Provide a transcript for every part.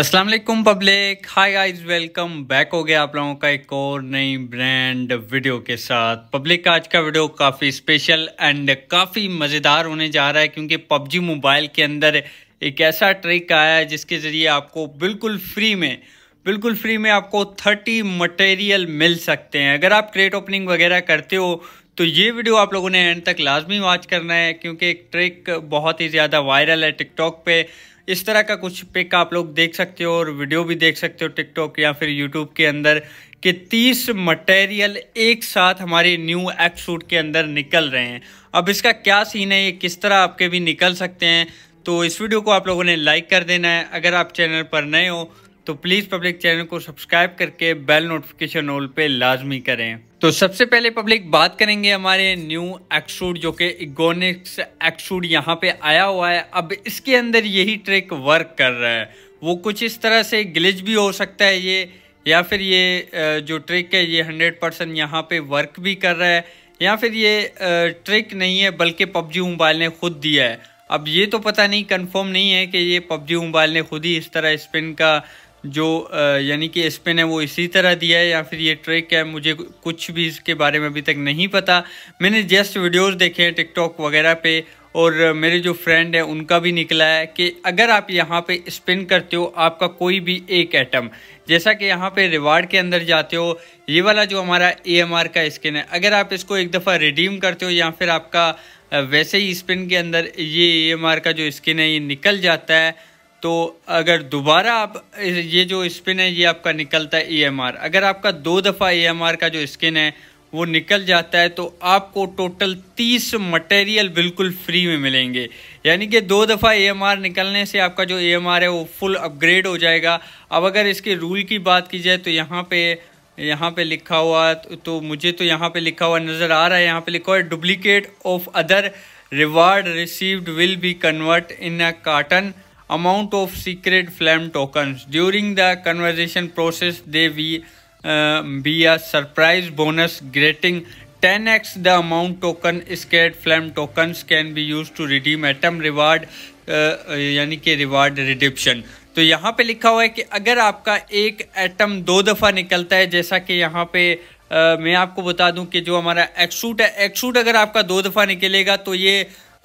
अस्सलाम वालेकुम public hi guys welcome back हो गया आप लोगों का एक और नई ब्रांड वीडियो के साथ पब्लिक का आज का वीडियो काफ़ी स्पेशल एंड काफ़ी मज़ेदार होने जा रहा है क्योंकि पबजी मोबाइल के अंदर एक ऐसा ट्रिक आया है जिसके ज़रिए आपको बिल्कुल फ्री में बिल्कुल फ्री में आपको थर्टी मटेरियल मिल सकते हैं अगर आप क्रेट ओपनिंग वगैरह करते हो तो ये वीडियो आप लोगों ने एंड तक लाजमी वॉच करना है क्योंकि एक ट्रिक बहुत ही ज़्यादा वायरल है टिकटॉक पे इस तरह का कुछ पिक आप लोग देख सकते हो और वीडियो भी देख सकते हो टिकटॉक या फिर यूट्यूब के अंदर कि 30 मटेरियल एक साथ हमारे न्यू एक्स सूट के अंदर निकल रहे हैं अब इसका क्या सीन है ये किस तरह आपके भी निकल सकते हैं तो इस वीडियो को आप लोगों ने लाइक कर देना है अगर आप चैनल पर नए हो तो प्लीज पब्लिक चैनल को सब्सक्राइब करके बेल नोटिफिकेशन ऑल पे लाजमी करें तो सबसे पहले पब्लिक बात करेंगे हमारे न्यू एक्सूड जो कि इगोनिक्स एक्सूड यहाँ पे आया हुआ है अब इसके अंदर यही ट्रिक वर्क कर रहा है वो कुछ इस तरह से ग्लिच भी हो सकता है ये या फिर ये जो ट्रिक है ये हंड्रेड परसेंट यहाँ पे वर्क भी कर रहा है या फिर ये ट्रिक नहीं है बल्कि पबजी मोबाइल ने खुद दिया है अब ये तो पता नहीं कंफर्म नहीं है कि ये पबजी मोबाइल ने खुद ही इस तरह स्पिन का जो यानी कि स्पिन है वो इसी तरह दिया है या फिर ये ट्रिक है मुझे कुछ भी इसके बारे में अभी तक नहीं पता मैंने जस्ट वीडियोस देखे हैं टिकटॉक वगैरह पे और मेरे जो फ्रेंड है उनका भी निकला है कि अगर आप यहाँ पे स्पिन करते हो आपका कोई भी एक एटम जैसा कि यहाँ पे रिवार्ड के अंदर जाते हो ये वाला जो हमारा ए का स्किन है अगर आप इसको एक दफ़ा रिडीम करते हो या फिर आपका वैसे ही स्पिन के अंदर ये ए का जो स्किन है ये निकल जाता है तो अगर दोबारा आप ये जो स्पिन है ये आपका निकलता है ई e अगर आपका दो दफ़ा ई e का जो स्किन है वो निकल जाता है तो आपको टोटल तीस मटेरियल बिल्कुल फ्री में मिलेंगे यानी कि दो दफ़ा ए e निकलने से आपका जो ए है वो फुल अपग्रेड हो जाएगा अब अगर इसके रूल की बात की जाए तो यहाँ पे यहाँ पे लिखा हुआ तो मुझे तो यहाँ पे लिखा हुआ नज़र आ रहा है यहाँ पे लिखा हुआ है duplicate of other reward received will be convert in a certain amount of secret flame tokens. During the conversation process, they will uh, be a surprise bonus getting 10x the amount token scared flame tokens can be used to redeem atom reward uh, यानी कि reward रिडिप्शन तो यहाँ पे लिखा हुआ है कि अगर आपका एक एटम दो दफ़ा निकलता है जैसा कि यहाँ पे Uh, मैं आपको बता दूं कि जो हमारा एक्सूट है एक्सूट अगर आपका दो दफ़ा निकलेगा तो ये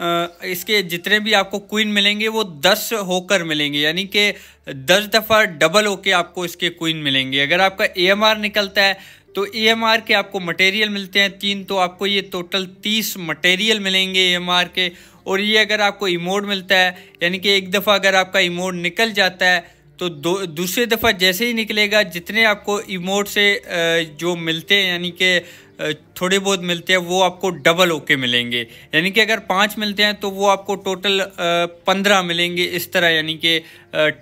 इसके जितने भी आपको क्वीन मिलेंगे वो दस होकर मिलेंगे यानी कि दस दफ़ा डबल होके आपको इसके क्वीन मिलेंगे अगर आपका ए निकलता है तो एएमआर के आपको मटेरियल मिलते हैं तीन तो आपको ये टोटल तीस मटेरियल मिलेंगे एएमआर के और ये अगर आपको इमोड मिलता है यानी कि एक दफ़ा अगर आपका इमोड निकल जाता है तो दो दूसरे दफ़ा जैसे ही निकलेगा जितने आपको इमोड से जो मिलते हैं यानी कि थोड़े बहुत मिलते हैं वो आपको डबल ओके मिलेंगे यानी कि अगर पाँच मिलते हैं तो वो आपको टोटल पंद्रह मिलेंगे इस तरह यानी कि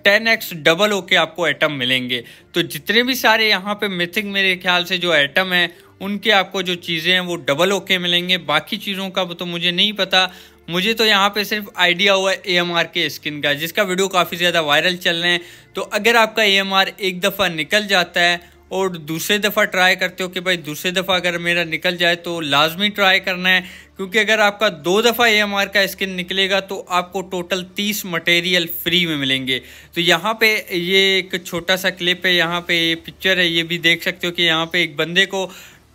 टेन एक्स डबल ओके आपको एटम मिलेंगे तो जितने भी सारे यहाँ पे मिथिक मेरे ख्याल से जो एटम हैं उनके आपको जो चीज़ें हैं वो डबल ओके मिलेंगे बाकी चीज़ों का तो मुझे नहीं पता मुझे तो यहाँ पे सिर्फ आइडिया हुआ A M R K skin का जिसका वीडियो काफ़ी ज़्यादा वायरल चल रहे हैं तो अगर आपका ए एम आर एक दफ़ा निकल जाता है और दूसरे दफ़ा ट्राई करते हो कि भाई दूसरे दफ़ा अगर मेरा निकल जाए तो लाजमी ट्राई करना है क्योंकि अगर आपका दो दफ़ा ए का स्किन निकलेगा तो आपको टोटल तीस मटेरियल फ्री में मिलेंगे तो यहाँ पे ये एक छोटा सा क्लिप है यहाँ पे ये पिक्चर है ये भी देख सकते हो कि यहाँ पे एक बंदे को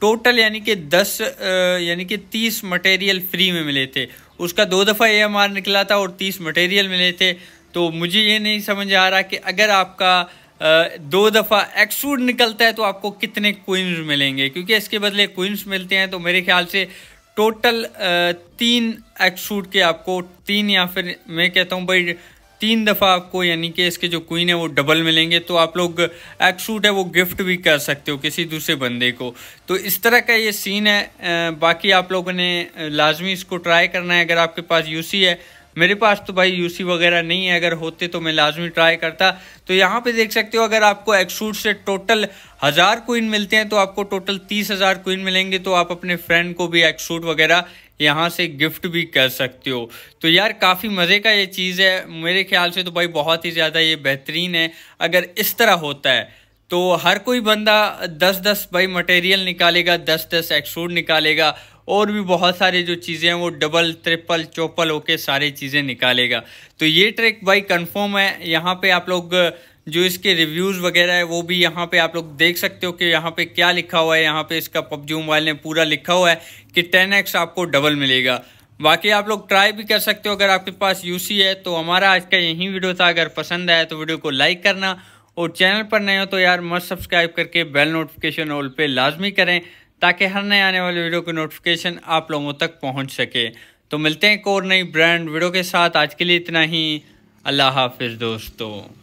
टोटल यानी कि दस यानी कि तीस मटेरियल फ्री में मिले थे उसका दो दफ़ा ए निकला था और तीस मटेरियल मिले थे तो मुझे ये नहीं समझ आ रहा कि अगर आपका दो दफ़ा एक्सूड निकलता है तो आपको कितने क्वींस मिलेंगे क्योंकि इसके बदले कोइंस मिलते हैं तो मेरे ख्याल से टोटल तीन एक्सूड के आपको तीन या फिर मैं कहता हूँ भाई तीन दफ़ा आपको यानी कि इसके जो क्वीन है वो डबल मिलेंगे तो आप लोग एक्सूट है वो गिफ्ट भी कर सकते हो किसी दूसरे बंदे को तो इस तरह का ये सीन है बाकी आप लोगों ने लाजमी इसको ट्राई करना है अगर आपके पास यूसी है मेरे पास तो भाई यूसी वगैरह नहीं है अगर होते तो मैं लाजमी ट्राई करता तो यहाँ पे देख सकते हो अगर आपको एक्सूट से टोटल हज़ार क्वीन मिलते हैं तो आपको टोटल तीस हज़ार क्वीन मिलेंगे तो आप अपने फ्रेंड को भी एक्सूट वगैरह यहाँ से गिफ्ट भी कर सकते हो तो यार काफ़ी मज़े का ये चीज़ है मेरे ख्याल से तो भाई बहुत ही ज़्यादा ये बेहतरीन है अगर इस तरह होता है तो हर कोई बंदा दस दस भाई मटेरियल निकालेगा दस दस एक्सट्रूड निकालेगा और भी बहुत सारे जो चीज़ें हैं वो डबल ट्रिपल चौपल होके सारी चीज़ें निकालेगा तो ये ट्रैक भाई कंफर्म है यहाँ पे आप लोग जो इसके रिव्यूज़ वगैरह है वो भी यहाँ पे आप लोग देख सकते हो कि यहाँ पे क्या लिखा हुआ है यहाँ पे इसका पबजी मोबाइल ने पूरा लिखा हुआ है कि टेन एक्स आपको डबल मिलेगा बाकी आप लोग ट्राई भी कर सकते हो अगर आपके पास यूसी है तो हमारा आज का यही वीडियो था अगर पसंद आया तो वीडियो को लाइक करना और चैनल पर नए हो तो यार मस्त सब्सक्राइब करके बेल नोटिफिकेशन ऑल पे लाजमी करें ताकि हर नए आने वाले वीडियो की नोटिफिकेशन आप लोगों तक पहुंच सके तो मिलते हैं एक और नई ब्रांड वीडियो के साथ आज के लिए इतना ही अल्लाह हाफिज़ दोस्तों